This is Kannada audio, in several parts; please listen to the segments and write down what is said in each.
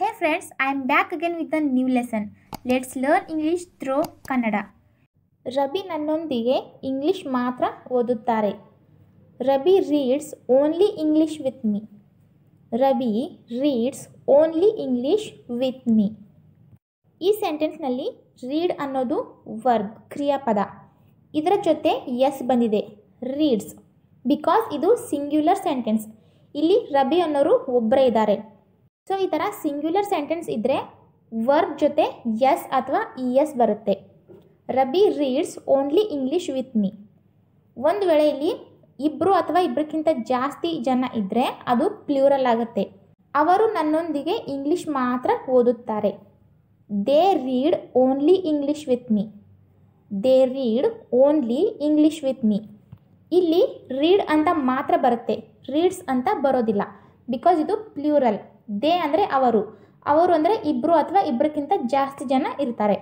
Hey friends I am back again with a new lesson let's learn English through Kannada Rabi ನನ್ನೊಂದಿಗೆ ಇಂಗ್ಲೀಷ್ ಮಾತ್ರ ಓದುತ್ತಾರೆ Rabi reads only English with me Rabi reads only English with me ಈ ಸೆಂಟೆನ್ಸ್ನಲ್ಲಿ ರೀಡ್ ಅನ್ನೋದು ವರ್ಬ್ ಕ್ರಿಯಾಪದ ಇದರ ಜೊತೆ ಎಸ್ ಬಂದಿದೆ ರೀಡ್ಸ್ ಬಿಕಾಸ್ ಇದು ಸಿಂಗ್ಯುಲರ್ ಸೆಂಟೆನ್ಸ್ ಇಲ್ಲಿ ರಬಿ ಅನ್ನೋರು ಒಬ್ಬರೇ ಇದ್ದಾರೆ ಸೊ ಈ ಥರ ಸಿಂಗ್ಯುಲರ್ ಸೆಂಟೆನ್ಸ್ ಇದ್ದರೆ ವರ್ಬ್ ಜೊತೆ ಎಸ್ ಅಥವಾ ಇ ಎಸ್ ಬರುತ್ತೆ Rabi reads only English with me ಒಂದು ವೇಳೆ ಇಲ್ಲಿ ಇಬ್ಬರು ಅಥವಾ ಇಬ್ಬರಿಗಿಂತ ಜಾಸ್ತಿ ಜನ ಇದ್ದರೆ ಅದು ಪ್ಲ್ಯೂರಲ್ ಆಗುತ್ತೆ ಅವರು ನನ್ನೊಂದಿಗೆ ಇಂಗ್ಲೀಷ್ ಮಾತ್ರ ಓದುತ್ತಾರೆ they read only English with me they read only English with me ಇಲ್ಲಿ ರೀಡ್ ಅಂತ ಮಾತ್ರ ಬರುತ್ತೆ ರೀಡ್ಸ್ ಅಂತ ಬರೋದಿಲ್ಲ ಬಿಕಾಸ್ ಇದು ಪ್ಲ್ಯೂರಲ್ ದೇ ಅಂದರೆ ಅವರು ಅವರು ಅಂದರೆ ಇಬ್ಬರು ಅಥವಾ ಇಬ್ಬರಕ್ಕಿಂತ ಜಾಸ್ತಿ ಜನ ಇರ್ತಾರೆ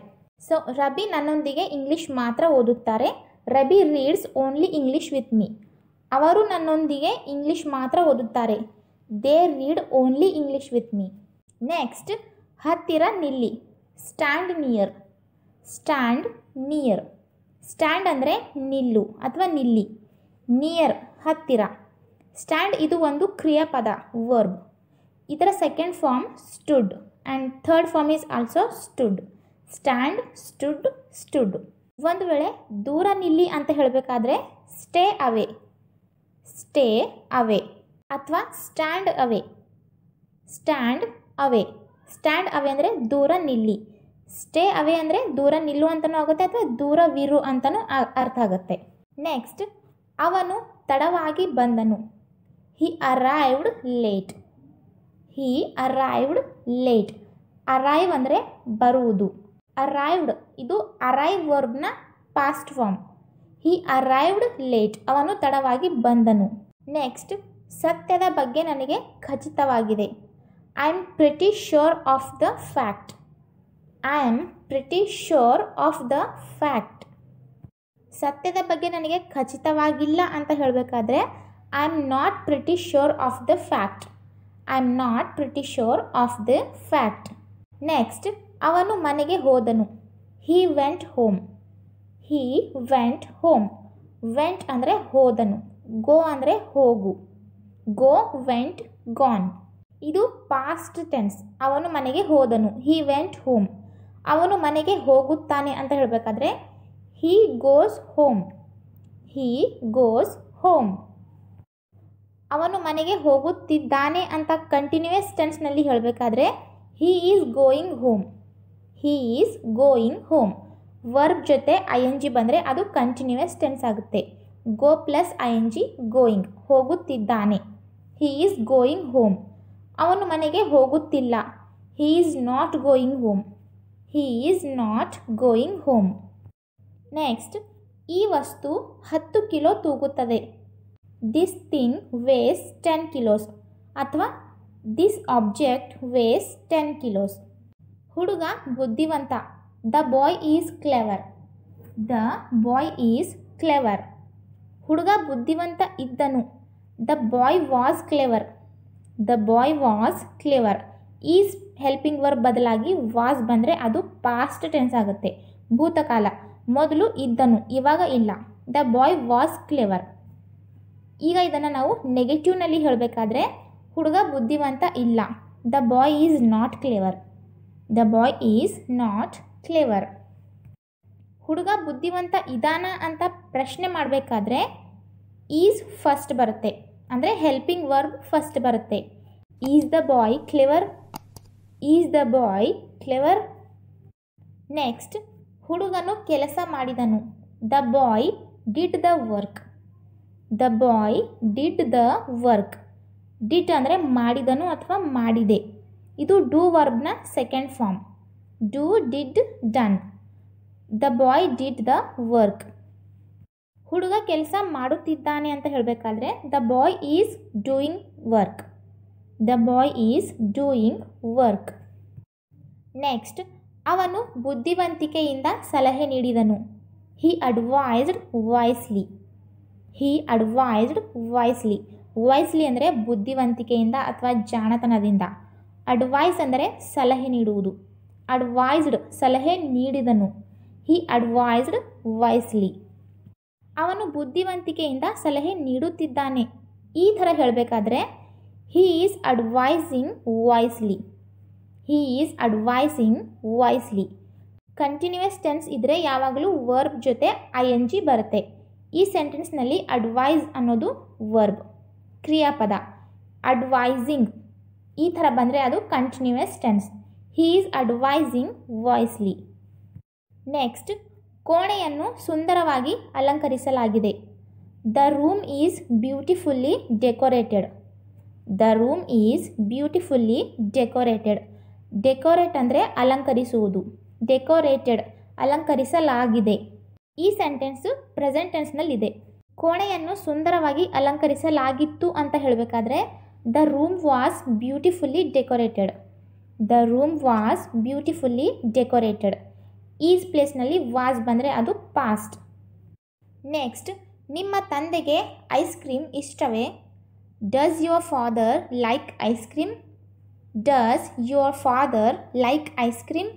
ಸೊ ರಬಿ ನನ್ನೊಂದಿಗೆ ಇಂಗ್ಲೀಷ್ ಮಾತ್ರ ಓದುತ್ತಾರೆ Rabi reads only English with me ಅವರು ನನ್ನೊಂದಿಗೆ ಇಂಗ್ಲೀಷ್ ಮಾತ್ರ ಓದುತ್ತಾರೆ they read only English with me next ಹತ್ತಿರ ನಿಲ್ಲಿ stand near stand near stand ಅಂದರೆ ನಿಲ್ಲು ಅಥವಾ ನಿಲ್ಲಿ ನಿಯರ್ ಹತ್ತಿರ ಸ್ಟ್ಯಾಂಡ್ ಇದು ಒಂದು ಕ್ರಿಯಾಪದ ವರ್ಬ್ ಇದರ second form stood and third form is also stood stand stood stood ಒಂದು ವೇಳೆ ದೂರ ನಿಲ್ಲಿ ಅಂತ ಹೇಳಬೇಕಾದ್ರೆ ಸ್ಟೇ ಅವೇ ಸ್ಟೇ ಅವೇ ಅಥವಾ stand away stand away stand away ಅಂದರೆ ದೂರ ನಿಲ್ಲಿ ಸ್ಟೇ ಅವೇ ಅಂದರೆ ದೂರ ನಿಲ್ಲು ಅಂತಲೂ ಆಗುತ್ತೆ ಅಥವಾ ದೂರವಿರು ಅಂತಲೂ ಅರ್ಥ ಆಗುತ್ತೆ ನೆಕ್ಸ್ಟ್ ಅವನು ತಡವಾಗಿ ಬಂದನು he arrived late he arrived late arrive ಅಂದರೆ ಬರುವುದು ಅರೈವ್ಡ್ ಇದು ಅರೈವ್ ವರ್ಬ್ನ past form he arrived late ಅವನು ತಡವಾಗಿ ಬಂದನು ನೆಕ್ಸ್ಟ್ ಸತ್ಯದ ಬಗ್ಗೆ ನನಗೆ ಖಚಿತವಾಗಿದೆ I am pretty sure of the fact I am pretty sure of the fact ಸತ್ಯದ ಬಗ್ಗೆ ನನಗೆ ಖಚಿತವಾಗಿಲ್ಲ ಅಂತ ಹೇಳಬೇಕಾದ್ರೆ I am not pretty sure of the fact I am not pretty sure of the fact next ಅವನು ಮನೆಗೆ ಹೋದನು ಹೀ went home he went home went ಅಂದರೆ ಹೋದನು ಗೋ ಅಂದರೆ ಹೋಗು ಗೋ ವೆಂಟ್ ಗಾನ್ ಇದು ಪಾಸ್ಟ್ ಟೆನ್ಸ್ ಅವನು ಮನೆಗೆ ಹೋದನು ಹಿ ವೆಂಟ್ ಹೋಮ್ ಅವನು ಮನೆಗೆ ಹೋಗುತ್ತಾನೆ ಅಂತ ಹೇಳಬೇಕಾದ್ರೆ he goes home he goes home ಅವನು ಮನೆಗೆ ಹೋಗುತ್ತಿದ್ದಾನೆ ಅಂತ ಕಂಟಿನ್ಯೂಯಸ್ ಟೆನ್ಸ್ನಲ್ಲಿ ಹೇಳಬೇಕಾದ್ರೆ he is going home he is going home verb ಜೊತೆ ಐ ಎನ್ ಜಿ ಬಂದರೆ ಅದು ಕಂಟಿನ್ಯೂಯಸ್ ಟೆನ್ಸ್ ಆಗುತ್ತೆ go plus I N G going ಹೋಗುತ್ತಿದ್ದಾನೆ ಹೀ ಈಸ್ ಗೋಯಿಂಗ್ ಹೋಮ್ ಅವನು ಮನೆಗೆ ಹೋಗುತ್ತಿಲ್ಲ he is not going home he is not going home next ಈ ವಸ್ತು ಹತ್ತು ಕಿಲೋ ತೂಗುತ್ತದೆ this thing weighs ten kilos ಅಥವಾ this object weighs ten kilos ಹುಡುಗ ಬುದ್ಧಿವಂತ the boy is clever the boy is clever ಹುಡುಗ ಬುದ್ಧಿವಂತ ಇದ್ದನು the boy was clever the boy was clever is helping verb ಬದಲಾಗಿ ವಾಸ್ ಬಂದರೆ ಅದು ಪಾಸ್ಟ್ ಟೆನ್ಸ್ ಆಗುತ್ತೆ ಭೂತಕಾಲ ಮೊದಲು ಇದ್ದನು ಇವಾಗ ಇಲ್ಲ ದ ಬಾಯ್ ವಾಸ್ ಕ್ಲೇವರ್ ಈಗ ಇದನ್ನು ನಾವು ನೆಗೆಟಿವ್ನಲ್ಲಿ ಹೇಳಬೇಕಾದ್ರೆ ಹುಡುಗ ಬುದ್ಧಿವಂತ ಇಲ್ಲ the boy is not clever the boy is not clever ಹುಡುಗ ಬುದ್ಧಿವಂತ ಇದಾನ ಅಂತ ಪ್ರಶ್ನೆ ಮಾಡಬೇಕಾದ್ರೆ ಈಸ್ ಫಸ್ಟ್ ಬರುತ್ತೆ ಅಂದರೆ ಹೆಲ್ಪಿಂಗ್ ವರ್ಬ್ ಫಸ್ಟ್ ಬರುತ್ತೆ is the boy clever is the boy clever next ಹುಡುಗನು ಕೆಲಸ ಮಾಡಿದನು the boy did the work the boy did the work did ಅಂದರೆ ಮಾಡಿದನು ಅಥವಾ ಮಾಡಿದೆ ಇದು ಡೂ ವರ್ಬ್ನ second form do did done the boy did the work ಹುಡುಗ ಕೆಲಸ ಮಾಡುತ್ತಿದ್ದಾನೆ ಅಂತ ಹೇಳಬೇಕಾದ್ರೆ the boy is doing work the boy is doing work next ಅವನು ಬುದ್ಧಿವಂತಿಕೆಯಿಂದ ಸಲಹೆ ನೀಡಿದನು ಹಿ ಅಡ್ವೈಸ್ಡ್ ವಾಯ್ಸ್ಲಿ ಹೀ ಅಡ್ವೈಸ್ಡ್ ವಾಯ್ಸ್ಲಿ ವಾಯ್ಸ್ಲಿ ಅಂದರೆ ಬುದ್ಧಿವಂತಿಕೆಯಿಂದ ಅಥವಾ ಜಾಣತನದಿಂದ ಅಡ್ವೈಸ್ ಅಂದರೆ ಸಲಹೆ ನೀಡುವುದು ಅಡ್ವೈಸ್ಡ್ ಸಲಹೆ ನೀಡಿದನು ಹಿ ಅಡ್ವೈಸ್ಡ್ ವಾಯ್ಸ್ಲಿ ಅವನು ಬುದ್ಧಿವಂತಿಕೆಯಿಂದ ಸಲಹೆ ನೀಡುತ್ತಿದ್ದಾನೆ ಈ ಥರ ಹೇಳಬೇಕಾದ್ರೆ he is advising wisely he is advising wisely continuous tense ಇದ್ದರೆ ಯಾವಾಗಲೂ ವರ್ಬ್ ಜೊತೆ ಐ ಎನ್ ಜಿ ಬರುತ್ತೆ ಈ ಸೆಂಟೆನ್ಸ್ನಲ್ಲಿ ಅಡ್ವೈಸ್ ಅನ್ನೋದು ವರ್ಬ್ ಕ್ರಿಯಾಪದ ಅಡ್ವೈಸಿಂಗ್ ಈ ಥರ ಬಂದರೆ ಅದು continuous tense he is advising wisely next ಕೋಣೆಯನ್ನು ಸುಂದರವಾಗಿ ಅಲಂಕರಿಸಲಾಗಿದೆ the room is beautifully decorated the room is beautifully decorated decorate ಅಂದರೆ ಅಲಂಕರಿಸುವುದು ಡೆಕೋರೇಟೆಡ್ ಅಲಂಕರಿಸಲಾಗಿದೆ ಈ ಸೆಂಟೆನ್ಸು ಪ್ರೆಸೆಂಟ್ ಟೆನ್ಸ್ನಲ್ಲಿದೆ ಕೋಣೆಯನ್ನು ಸುಂದರವಾಗಿ ಅಲಂಕರಿಸಲಾಗಿತ್ತು ಅಂತ ಹೇಳಬೇಕಾದ್ರೆ the room was beautifully decorated the room was beautifully decorated is ಪ್ಲೇಸ್ನಲ್ಲಿ ವಾಸ್ ಬಂದರೆ ಅದು ಪಾಸ್ಟ್ ನೆಕ್ಸ್ಟ್ ನಿಮ್ಮ ತಂದೆಗೆ ಐಸ್ ಕ್ರೀಮ್ ಇಷ್ಟವೇ does your father like ice cream does your father like ice cream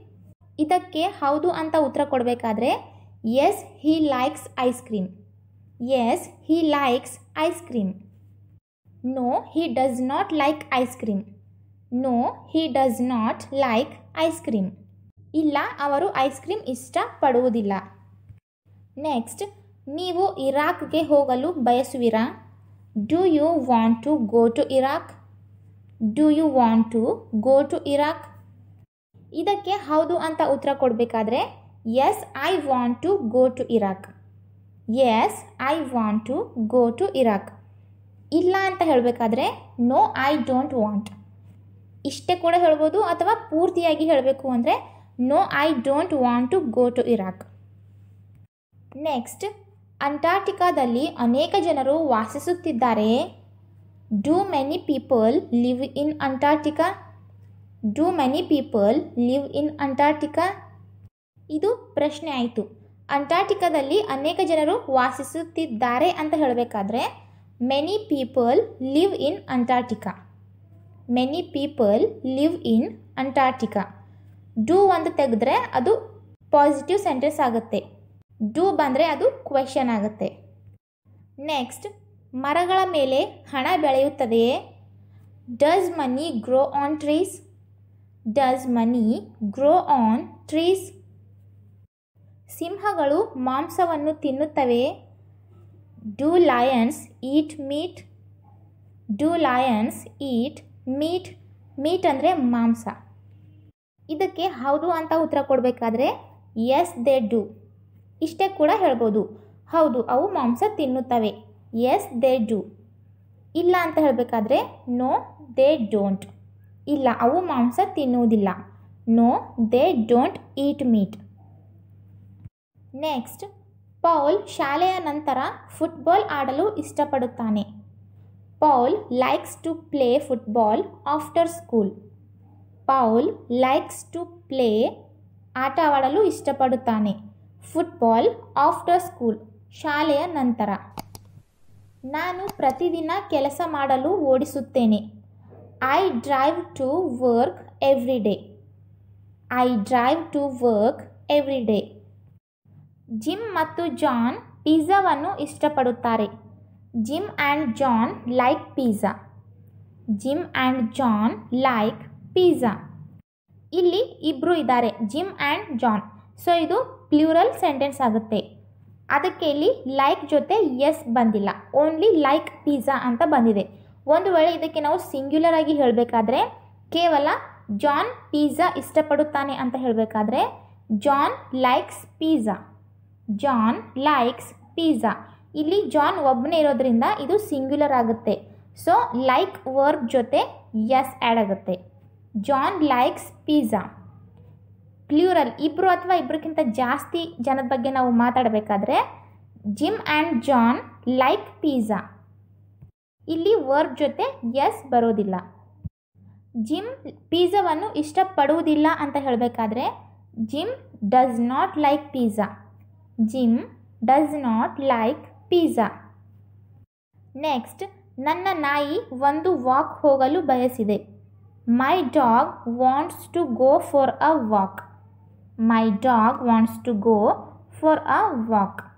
ಇದಕ್ಕೆ ಹೌದು ಅಂತ ಉತ್ತರ ಕೊಡಬೇಕಾದ್ರೆ yes he likes ice cream yes he likes ice cream no he does not like ice cream no he does not like ice cream illa avaru ice cream ista paduvudilla next neevu iraq ke hogalu bayasuvira? do you want to go to iraq do you want to go to iraq idakke haudu anta uttra kodbekadre yes I want to go to Iraq yes I want to go to Iraq ಇಲ್ಲ ಅಂತ ಹೇಳಬೇಕಾದ್ರೆ ನೋ ಐ ಡೋಂಟ್ ವಾಂಟ್ ಇಷ್ಟೇ ಕೂಡ ಹೇಳ್ಬೋದು ಅಥವಾ ಪೂರ್ತಿಯಾಗಿ ಹೇಳಬೇಕು ಅಂದರೆ no I don't want to go to Iraq next ಅಂಟಾರ್ಟಿಕಾದಲ್ಲಿ ಅನೇಕ ಜನರು ವಾಸಿಸುತ್ತಿದ್ದಾರೆ do many people live in Antarctica do many people live in Antarctica ಇದು ಪ್ರಶ್ನೆ ಆಯಿತು ಅಂಟಾರ್ಟಿಕಾದಲ್ಲಿ ಅನೇಕ ಜನರು ವಾಸಿಸುತ್ತಿದ್ದಾರೆ ಅಂತ ಹೇಳಬೇಕಾದ್ರೆ many people live in Antarctica many people live in Antarctica do ಒಂದು ತೆಗೆದ್ರೆ ಅದು ಪಾಸಿಟಿವ್ ಸೆಂಟೆನ್ಸ್ ಆಗುತ್ತೆ ಡೂ ಬಂದರೆ ಅದು ಕ್ವೆಶನ್ ಆಗುತ್ತೆ ನೆಕ್ಸ್ಟ್ ಮರಗಳ ಮೇಲೆ ಹಣ ಬೆಳೆಯುತ್ತದೆಯೇ does money grow on trees does money grow on trees ಸಿಂಹಗಳು ಮಾಂಸವನ್ನು ತಿನ್ನುತ್ತವೆ do lions eat meat do lions eat meat meat ಅಂದರೆ ಮಾಂಸ ಇದಕ್ಕೆ ಹೌದು ಅಂತ ಉತ್ತರ ಕೊಡಬೇಕಾದ್ರೆ ಎಸ್ ದೇ ಡು ಇಷ್ಟೇ ಕೂಡ ಹೇಳ್ಬೋದು ಹೌದು ಅವು ಮಾಂಸ ತಿನ್ನುತ್ತವೆ ಎಸ್ ದೇ ಡು ಇಲ್ಲ ಅಂತ ಹೇಳಬೇಕಾದ್ರೆ ನೋ ದೇ ಡೋಂಟ್ ಇಲ್ಲ ಅವು ಮಾಂಸ ತಿನ್ನುವುದಿಲ್ಲ no they don't eat meat next Paul ಶಾಲೆಯ ನಂತರ ಫುಟ್ಬಾಲ್ ಆಡಲು ಇಷ್ಟಪಡುತ್ತಾನೆ Paul likes to play football after school Paul likes to play ಆಟವಾಡಲು ಇಷ್ಟಪಡುತ್ತಾನೆ ಫುಟ್ಬಾಲ್ ಆಫ್ಟರ್ ಸ್ಕೂಲ್ ಶಾಲೆಯ ನಂತರ ನಾನು ಪ್ರತಿದಿನ ಕೆಲಸ ಮಾಡಲು ಓಡಿಸುತ್ತೇನೆ I drive to work every day I drive to work every day Jim ಮತ್ತು ಜಾನ್ ಪಿಜ್ಜಾವನ್ನು ಇಷ್ಟಪಡುತ್ತಾರೆ Jim and John like pizza Jim and John like pizza ಇಲ್ಲಿ ಇಬ್ಬರು ಇದ್ದಾರೆ ಜಿಮ್ ಆ್ಯಂಡ್ ಜಾನ್ ಸೊ ಇದು ಪ್ಲೂರಲ್ ಸೆಂಟೆನ್ಸ್ ಆಗುತ್ತೆ ಅದಕ್ಕೆ ಇಲ್ಲಿ ಲೈಕ್ ಜೊತೆ ಎಸ್ ಬಂದಿಲ್ಲ ಓನ್ಲಿ ಲೈಕ್ ಪಿಜ್ಜಾ ಅಂತ ಬಂದಿದೆ ಒಂದು ವೇಳೆ ಇದಕ್ಕೆ ನಾವು ಸಿಂಗ್ಯುಲರ್ ಆಗಿ ಹೇಳಬೇಕಾದ್ರೆ ಕೇವಲ ಜಾನ್ ಪಿಜ್ಜಾ ಇಷ್ಟಪಡುತ್ತಾನೆ ಅಂತ ಹೇಳಬೇಕಾದ್ರೆ John likes pizza John likes pizza ಇಲ್ಲಿ ಜಾನ್ ಒಬ್ಬನೇ ಇರೋದ್ರಿಂದ ಇದು ಸಿಂಗ್ಯುಲರ್ ಆಗುತ್ತೆ ಸೊ ಲೈಕ್ ವರ್ಬ್ ಜೊತೆ ಎಸ್ ಆ್ಯಡ್ ಆಗುತ್ತೆ ಜಾನ್ ಲೈಕ್ಸ್ ಪಿಜ್ಜಾ ಪ್ಲ್ಯೂರಲ್ ಇಬ್ಬರು ಅಥವಾ ಇಬ್ಬರಿಗಿಂತ ಜಾಸ್ತಿ ಜನದ ಬಗ್ಗೆ ನಾವು ಮಾತಾಡಬೇಕಾದ್ರೆ Jim and John like pizza ಇಲ್ಲಿ ವರ್ಬ್ ಜೊತೆ ಎಸ್ ಬರೋದಿಲ್ಲ ಜಿಮ್ ಪಿಜ್ಜಾವನ್ನು ಇಷ್ಟಪಡುವುದಿಲ್ಲ ಅಂತ ಹೇಳಬೇಕಾದ್ರೆ Jim does not like pizza Jim does not like pizza next ನನ್ನ ನಾಯಿ ಒಂದು ವಾಕ್ ಹೋಗಲು ಬಯಸಿದೆ my dog wants to go for a walk my dog wants to go for a walk